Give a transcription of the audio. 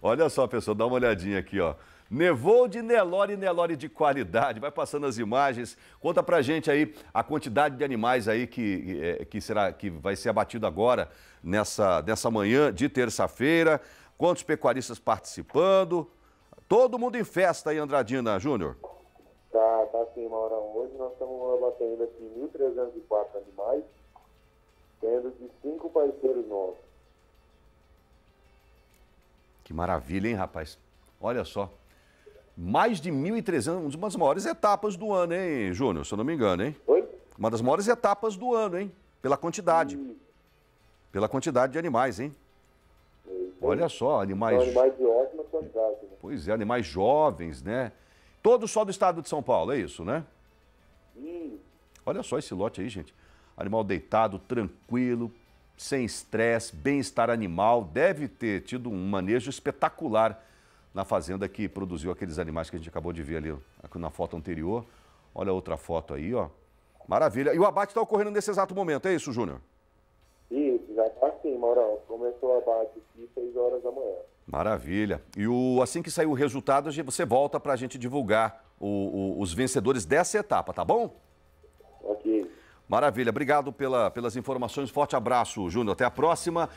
Olha só, pessoal, dá uma olhadinha aqui, ó. Nevou de Nelore, Nelore de qualidade. Vai passando as imagens. Conta pra gente aí a quantidade de animais aí que, é, que, será, que vai ser abatido agora, nessa, nessa manhã de terça-feira. Quantos pecuaristas participando? Todo mundo em festa aí, Andradina Júnior. Tá, tá sim, Maurão. Hoje nós estamos abatendo aqui 1.304 animais, sendo de cinco parceiros nossos. Que maravilha, hein, rapaz? Olha só. Mais de 1.300, uma das maiores etapas do ano, hein, Júnior? Se eu não me engano, hein? Oi? Uma das maiores etapas do ano, hein? Pela quantidade. Pela quantidade de animais, hein? É. Olha só, animais. São animais de ótima qualidade. Né? Pois é, animais jovens, né? Todo só do estado de São Paulo, é isso, né? Sim. Olha só esse lote aí, gente. Animal deitado, tranquilo, sem estresse, bem-estar animal, deve ter tido um manejo espetacular na fazenda que produziu aqueles animais que a gente acabou de ver ali na foto anterior. Olha a outra foto aí, ó. Maravilha. E o abate está ocorrendo nesse exato momento, é isso, Júnior? Isso, já está sim, Maurão. Começou o abate aqui 6 horas da manhã. Maravilha. E o, assim que sair o resultado, você volta para a gente divulgar o, o, os vencedores dessa etapa, tá bom? Ok. Maravilha, obrigado pela, pelas informações. Forte abraço, Júnior. Até a próxima.